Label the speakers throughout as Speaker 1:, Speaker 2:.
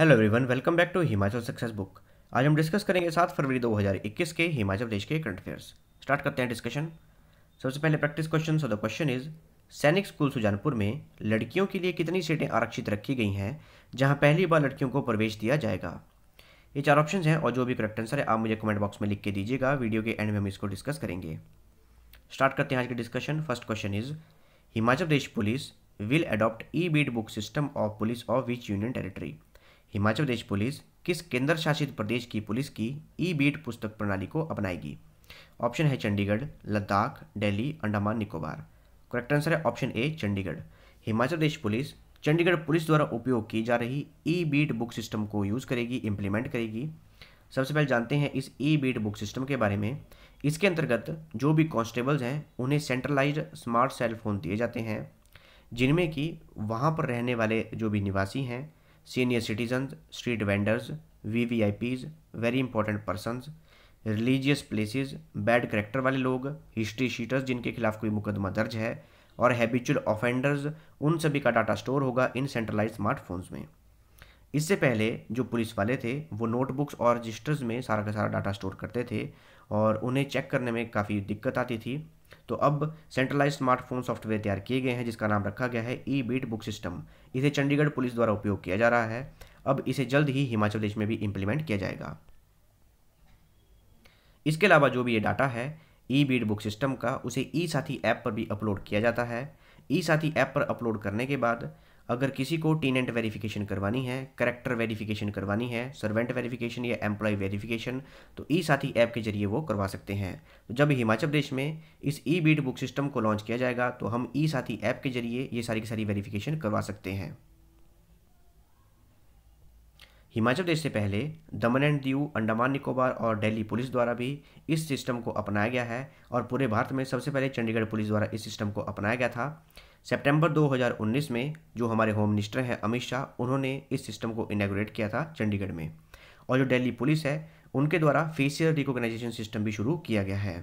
Speaker 1: Hello everyone welcome back to Himachal success book आज हम discuss करेंगे सात फरवरी 2021 के हिमाचल प्रदेश के करंट अफेयर्स स्टार्ट करते हैं डिस्कशन सबसे पहले practice question so the question is Sainik school Sujanpur में लड़कियों के लिए कितनी सीटें आरक्षित रखी गई हैं जहां पहली बार लड़कियों को प्रवेश दिया जाएगा ये चार ऑप्शन हैं और जो भी करेक्ट आंसर है आप मुझे कमेंट बॉक्स में लिख के दीजिएगा वीडियो के एंड में हम इसको डिस्कस करेंगे स्टार्ट करते हैं आज के discussion first question is Himachal Pradesh police will adopt e beat book system of police of which union territory Himachal Pradesh police किस केंद्र शासित प्रदेश की पुलिस की ई बीट पुस्तक प्रणाली को अपनाएगी ऑप्शन है चंडीगढ़ लद्दाख दिल्ली अंडमान निकोबार करेक्ट आंसर है option A Chandigarh Himachal Pradesh police Chandigarh police द्वारा उपयोग की जा रही ई बीट बुक सिस्टम को यूज़ करेगी इम्प्लीमेंट करेगी सबसे पहले जानते हैं इस ई बीट बुक सिस्टम के बारे में इसके अंतर्गत जो भी कॉन्स्टेबल्स हैं उन्हें सेंट्रलाइज स्मार्ट सेल फोन दिए जाते हैं जिनमें कि वहाँ पर रहने वाले जो भी निवासी हैं senior citizen street vendors V V I Ps very important persons religious places bad character वाले लोग हिस्ट्री शीटर्स जिनके खिलाफ कोई मुकदमा दर्ज है और हैबिचुअल ऑफेंडर्स उन सभी का डाटा स्टोर होगा इन सेंट्रलाइज स्मार्टफोन्स में इससे पहले जो पुलिस वाले थे वो नोटबुक्स और रजिस्टर्स में सारा का सारा डाटा स्टोर करते थे और उन्हें चेक करने में काफ़ी दिक्कत आती थी तो अब सेंट्रलाइज स्मार्टफोन सॉफ्टवेयर तैयार किए गए हैं जिसका नाम रखा गया है ई बीट बुक सिस्टम इसे चंडीगढ़ पुलिस द्वारा उपयोग किया जा रहा है अब इसे जल्द ही हिमाचल प्रदेश में भी इम्प्लीमेंट किया जाएगा इसके अलावा जो भी ये डाटा है ई बीट बुक सिस्टम का उसे ई साथी ऐप पर भी अपलोड किया जाता है ई साथी ऐप पर अपलोड करने के बाद अगर किसी को टीनेंट वेरिफिकेशन करवानी है करेक्टर वेरिफिकेशन करवानी है सर्वेंट वेरिफिकेशन या एम्प्लॉय वेरिफिकेशन तो ई साथी ऐप के जरिए वो करवा सकते हैं तो जब हिमाचल प्रदेश में इस ई बीट बुक सिस्टम को लॉन्च किया जाएगा तो हम ई साथी ऐप के जरिए ये सारी की सारी वेरिफिकेशन करवा सकते हैं हिमाचल प्रदेश से पहले दमन एंड दीव अंडमान निकोबार और दिल्ली पुलिस द्वारा भी इस सिस्टम को अपनाया गया है और पूरे भारत में सबसे पहले चंडीगढ़ पुलिस द्वारा इस सिस्टम को अपनाया गया था सितंबर 2019 में जो हमारे होम मिनिस्टर हैं अमित शाह उन्होंने इस सिस्टम को इनाग्रेट किया था चंडीगढ़ में और जो दिल्ली पुलिस है उनके द्वारा फेसियल रिकॉग्नाइजेशन सिस्टम भी शुरू किया गया है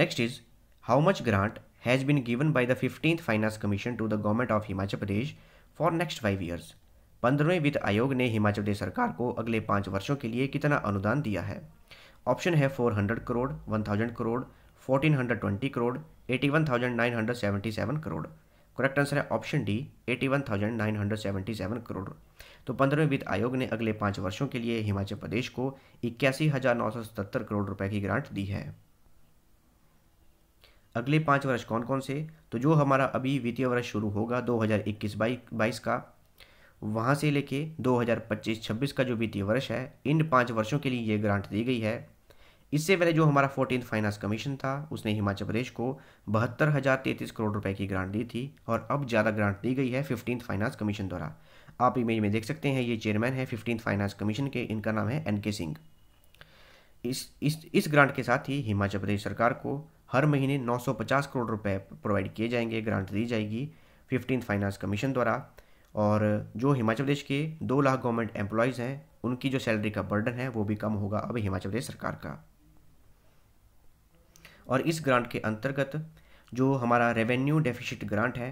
Speaker 1: next is how much grant has been given by the fifteenth finance commission to the government of Himachal Pradesh for next five years पंद्रहवें वित्त आयोग ने हिमाचल प्रदेश सरकार को अगले पाँच वर्षों के लिए कितना अनुदान दिया है ऑप्शन है four hundred crore one thousand crore 1420 crore 81,977 crore correct answer है ऑप्शन डी 81,977 करोड़ तो पंद्रहवें वित्त आयोग ने अगले पाँच वर्षों के लिए हिमाचल प्रदेश को इक्यासी हज़ार नौ सौ सतहत्तर करोड़ रुपए की ग्रांट दी है अगले पाँच वर्ष कौन कौन से तो जो हमारा अभी वित्तीय वर्ष शुरू होगा दो हज़ार इक्कीस बाईस का वहाँ से लेके 2025-26 का जो वित्तीय वर्ष है इन पाँच वर्षों के लिए ये ग्रांट दी गई है इससे पहले जो हमारा फोर्टीन फाइनेंस कमीशन था उसने हिमाचल प्रदेश को बहत्तर हज़ार तैंतीस करोड़ रुपए की ग्रांट दी थी और अब ज़्यादा ग्रांट दी गई है फिफ्टीन फाइनेंस कमीशन द्वारा आप इमेज में देख सकते हैं ये चेयरमैन है फिफ्टीन फाइनेंस कमीशन के इनका नाम है एन के सिंह इस इस इस ग्रांट के साथ ही हिमाचल प्रदेश सरकार को हर महीने 950 करोड़ रुपए प्रोवाइड किए जाएंगे ग्रांट दी जाएगी फिफ्टीन फाइनेंस कमीशन द्वारा और जो हिमाचल प्रदेश के दो लाख गवर्नमेंट एम्प्लॉयज़ हैं उनकी जो सैलरी का बर्डन है वो भी कम होगा अब हिमाचल प्रदेश सरकार का और इस ग्रांट के अंतर्गत जो हमारा रेवेन्यू डेफिशिट ग्रांट है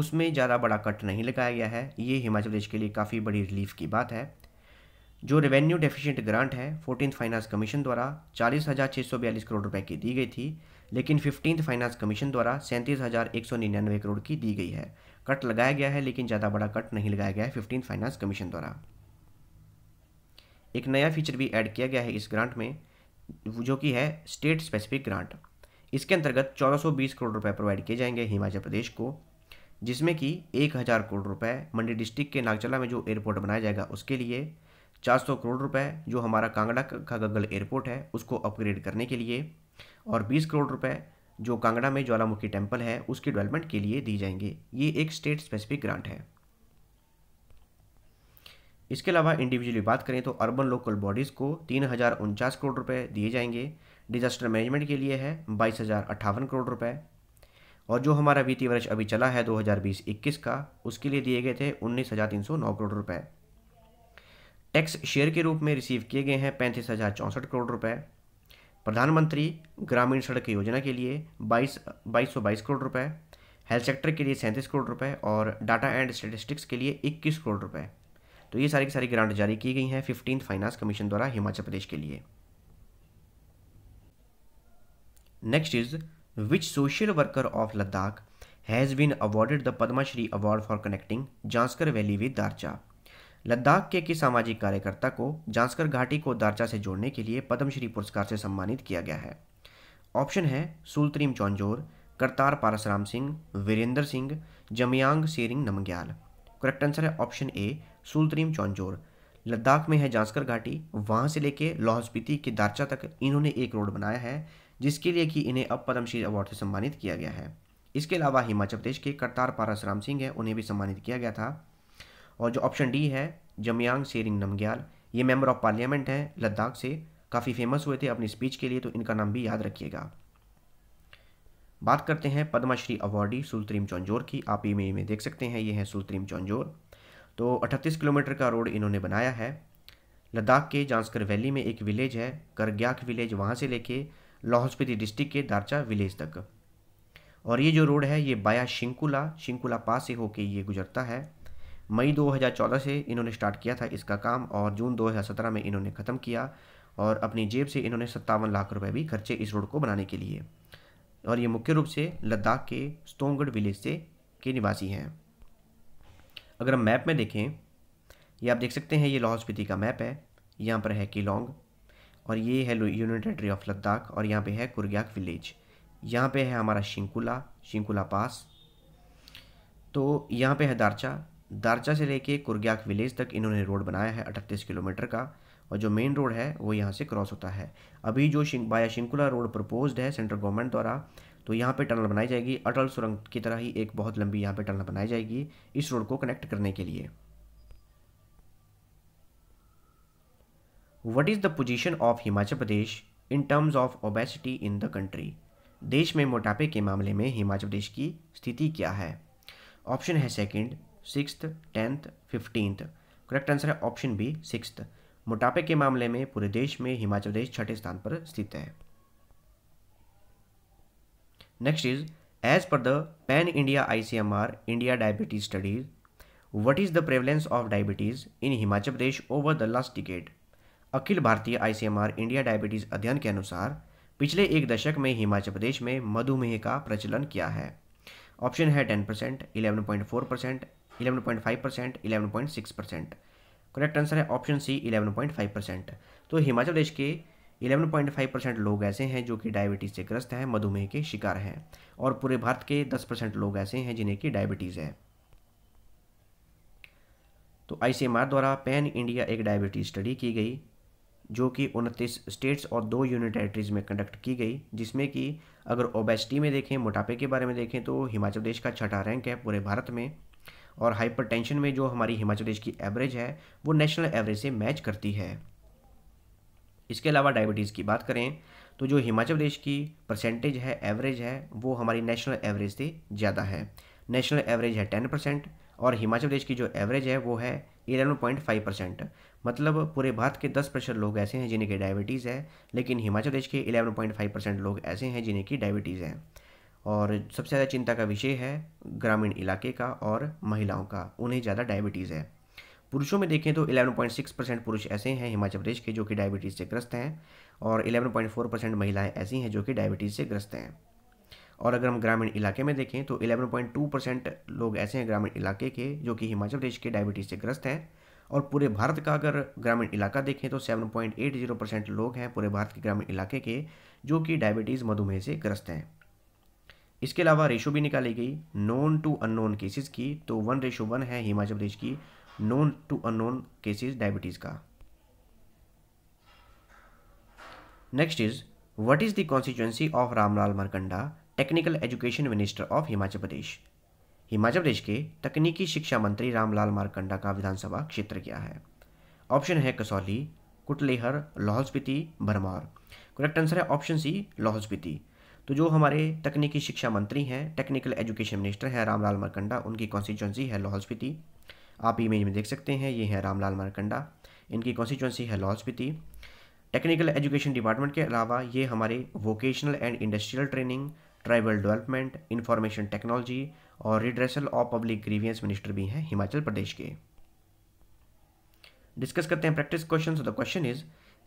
Speaker 1: उसमें ज़्यादा बड़ा कट नहीं लगाया गया है ये हिमाचल प्रदेश के लिए काफ़ी बड़ी रिलीफ की बात है जो रेवेन्यू डेफिशिएंट ग्रांट है फोर्टीन फाइनेंस कमीशन द्वारा चालीस हज़ार छः सौ बयालीस करोड़ रुपए की दी गई थी लेकिन फिफ्टींथ फाइनेंस कमीशन द्वारा सैंतीस हज़ार एक सौ निन्यानवे करोड़ की दी गई है कट लगाया गया है लेकिन ज़्यादा बड़ा कट नहीं लगाया गया है फिफ्टीन फाइनेंस कमीशन द्वारा एक नया फीचर भी ऐड किया गया है इस ग्रांट में जो कि है स्टेट स्पेसिफिक ग्रांट इसके अंतर्गत 1420 करोड़ रुपए प्रोवाइड किए जाएंगे हिमाचल प्रदेश को जिसमें कि 1000 करोड़ रुपए मंडी डिस्ट्रिक्ट के नागचला में जो एयरपोर्ट बनाया जाएगा उसके लिए 400 करोड़ रुपए जो हमारा कांगड़ा का गगल एयरपोर्ट है उसको अपग्रेड करने के लिए और 20 करोड़ रुपए जो कांगड़ा में ज्वालामुखी टेम्पल है उसकी डेवलपमेंट के लिए दी जाएंगे ये एक स्टेट स्पेसिफिक ग्रांट है इसके अलावा इंडिविजुअली बात करें तो अर्बन लोकल बॉडीज़ को तीन हज़ार उनचास करोड़ रुपए दिए जाएंगे डिजास्टर मैनेजमेंट के लिए है बाईस हज़ार अट्ठावन करोड़ रुपए और जो हमारा वित्तीय वर्ष अभी चला है 2020-21 का उसके लिए दिए गए थे उन्नीस हज़ार तीन सौ नौ करोड़ रुपए टैक्स शेयर के रूप में रिसीव किए गए हैं पैंतीस हज़ार चौंसठ करोड़ रुपए प्रधानमंत्री ग्रामीण सड़क योजना के लिए बाईस बाईस सौ बाईस करोड़ रुपए हेल्थ सेक्टर के लिए सैंतीस करोड़ रुपए और डाटा एंड स्टेटिस्टिक्स के लिए इक्कीस करोड़ रुपए तो ये सारी की सारी ग्रांट जारी की गई हैं फिफ्टीन फाइनेंस कमीशन द्वारा हिमाचल प्रदेश के लिए next is which social worker of Ladakh has been awarded the Padma Shri award for connecting Zanskar valley with Darcha Ladakh के किस सामाजिक कार्यकर्ता को जांसकर घाटी को दारचा से जोड़ने के लिए पद्मश्री पुरस्कार से सम्मानित किया गया है ऑप्शन है सुलत्रीम चौंजोर करतार पारसराम सिंह वीरेंद्र सिंह जमियांग सेरिंग नमग्याल करेक्ट आंसर है ऑप्शन ए सुलत्रीम चौंजोर लद्दाख में है जांसकर घाटी वहाँ से लेके लाहौल स्पीति के दारचा तक इन्होंने एक रोड बनाया है जिसके लिए कि इन्हें अब पद्मश्री अवार्ड से सम्मानित किया गया है इसके अलावा हिमाचल प्रदेश के करतार पारासराम सिंह है उन्हें भी सम्मानित किया गया था और जो ऑप्शन डी है जमयांग सेरिंग नमग्याल ये मेंबर ऑफ पार्लियामेंट हैं लद्दाख से काफ़ी फेमस हुए थे अपनी स्पीच के लिए तो इनका नाम भी याद रखिएगा बात करते हैं पद्मश्री अवार्डी सुलत्रीम चौंजोर की आप ई में देख सकते हैं ये हैं सुलत्रीम चौंजोर तो 38 किलोमीटर का रोड इन्होंने बनाया है लद्दाख के जांसकर वैली में एक विलेज है करग्याक विलेज वहाँ से लेके लाहौल स्पीति डिस्ट्रिक्ट के दारचा विलेज तक और ये जो रोड है ये बाया शिंकुला शिंकुला पास से होके ये गुजरता है मई 2014 से इन्होंने स्टार्ट किया था इसका काम और जून 2017 में इन्होंने ख़त्म किया और अपनी जेब से इन्होंने सत्तावन लाख रुपये भी खर्चे इस रोड को बनाने के लिए और ये मुख्य रूप से लद्दाख के स्तोंगढ़ विलेज से के निवासी हैं अगर हम मैप में देखें ये आप देख सकते हैं ये लाहौल स्पीति का मैप है यहाँ पर है किलोंग और ये है यूनियन टेरेटरी ऑफ लद्दाख और यहाँ पे है कुरग्याक विलेज यहाँ पे है हमारा शिंकुला शिंकुला पास तो यहाँ पे है दारचा दारचा से लेके कुरग्याक विलेज तक इन्होंने रोड बनाया है अठतीस किलोमीटर का और जो मेन रोड है वो यहाँ से क्रॉस होता है अभी जो शिंक बाया शिंकुला रोड प्रपोज्ड है सेंट्रल गवर्नमेंट द्वारा तो यहाँ पे टनल बनाई जाएगी अटल सुरंग की तरह ही एक बहुत लंबी यहाँ पे टनल बनाई जाएगी इस रोड को कनेक्ट करने के लिए what is the position of Himachal Pradesh in terms of obesity in the country देश में मोटापे के मामले में हिमाचल प्रदेश की स्थिति क्या है ऑप्शन है second six tenth fifteenth correct answer है ऑप्शन बी सिक्स मोटापे के मामले में पूरे देश में हिमाचल प्रदेश छठे स्थान पर स्थित है Next is, as India I C M R India diabetes studies what is the prevalence of diabetes in Himachal Pradesh over the last decade? अखिल भारतीय आईसीएमआर इंडिया डायबिटीज़ अध्ययन के अनुसार पिछले एक दशक में हिमाचल प्रदेश में मधुमेह का प्रचलन क्या है ऑप्शन है ten percent eleven point four percent eleven point five percent eleven point six percent correct answer है option C eleven point five percent तो हिमाचल प्रदेश के 11.5 परसेंट लोग ऐसे हैं जो कि डायबिटीज़ से ग्रस्त हैं मधुमेह के शिकार हैं और पूरे भारत के 10 परसेंट लोग ऐसे हैं जिन्हें कि डायबिटीज़ है तो आई द्वारा पैन इंडिया एक डायबिटीज़ स्टडी की गई जो कि उनतीस स्टेट्स और दो यूनियन टेरेटरीज में कंडक्ट की गई जिसमें कि अगर ओबेसिटी में देखें मोटापे के बारे में देखें तो हिमाचल प्रदेश का छठा रैंक है पूरे भारत में और हाइपरटेंशन में जो हमारी हिमाचल प्रदेश की एवरेज है वो नेशनल एवरेज से मैच करती है इसके अलावा डायबिटीज़ की बात करें तो जो हिमाचल प्रदेश की परसेंटेज है एवरेज है वो हमारी नेशनल एवरेज से ज़्यादा है नेशनल एवरेज है टेन परसेंट और हिमाचल प्रदेश की जो एवरेज है वो है इलेवन पॉइंट फाइव परसेंट मतलब पूरे भारत के दस प्रतिशत लोग ऐसे हैं जिन्हें की डायबिटीज़ है लेकिन हिमाचल प्रदेश के इलेवन पॉइंट फाइव परसेंट लोग ऐसे हैं जिन्हें की डायबिटीज़ है और सबसे ज़्यादा चिंता का विषय है ग्रामीण इलाके का और महिलाओं का उन्हें ज़्यादा डायबिटीज़ है पुरुषों में देखें तो 11.6 परसेंट पुरुष ऐसे हैं हिमाचल प्रदेश के जो कि डायबिटीज़ से ग्रस्त हैं और 11.4 परसेंट महिलाएँ ऐसी हैं जो कि डायबिटीज़ से ग्रस्त हैं और अगर हम ग्रामीण इलाके में देखें तो 11.2 परसेंट लोग ऐसे हैं ग्रामीण इलाके के जो कि हिमाचल प्रदेश के डायबिटीज़ से ग्रस्त हैं और पूरे भारत का अगर ग्रामीण इलाका देखें तो सेवन परसेंट लोग हैं पूरे भारत के ग्रामीण इलाके के जो कि डायबिटीज़ मधुमेह से ग्रस्त हैं इसके अलावा रेशो भी निकाली गई नोन टू अननोन केसेस की तो वन रेशो वन है हिमाचल प्रदेश की known to unknown cases diabetes का next is what is the constituency of Ramlal Markanda technical education minister of Himachal Pradesh Himachal Pradesh के तकनीकी शिक्षा मंत्री रामलाल मारकंडा का विधानसभा क्षेत्र क्या है ऑप्शन है कसौली कुटलेहर लाहौल स्पीति भरमौर करेक्ट आंसर है ऑप्शन सी लाहौल स्पीति तो जो हमारे तकनीकी शिक्षा मंत्री हैं टेक्निकल एजुकेशन मिनिस्टर हैं रामलाल मारकंडा उनकी कॉन्स्टिट्युएंसी है लाहौल स्पीति आप इमेज में देख सकते हैं ये है रामलाल मारकंडा इनकी कॉन्स्टिट्यूंसी है Lahaul Spiti technical education department के अलावा ये हमारे vocational and industrial training tribal development information technology और redressal of public grievance minister भी हैं हिमाचल प्रदेश के डिस्कस करते हैं practice question the question is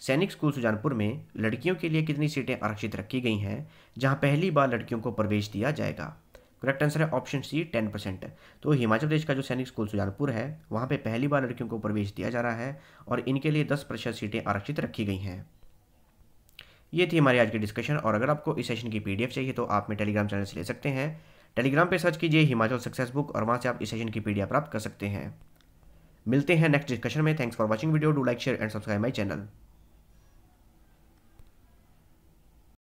Speaker 1: Sainik school Sujanpur में लड़कियों के लिए कितनी सीटें आरक्षित रखी गई हैं जहां पहली बार लड़कियों को प्रवेश दिया जाएगा करेक्ट आंसर है ऑप्शन सी टेन परसेंट तो हिमाचल प्रदेश का जो सैनिक स्कूल सुजानपुर है वहाँ पे पहली बार लड़कियों को प्रवेश दिया जा रहा है और इनके लिए दस प्रतिशत सीटें आरक्षित रखी गई हैं ये थी हमारी आज की डिस्कशन और अगर आपको इस सेशन की पीडीएफ चाहिए तो आप में टेलीग्राम चैनल से ले सकते हैं टेलीग्राम पर सर्च कीजिए हिमाचल सक्सेस बुक और वहाँ से आप इस सेशन की पी प्राप्त कर सकते हैं मिलते हैं नेक्स्ट डिस्कशन में thanks for watching video do like share and subscribe my channel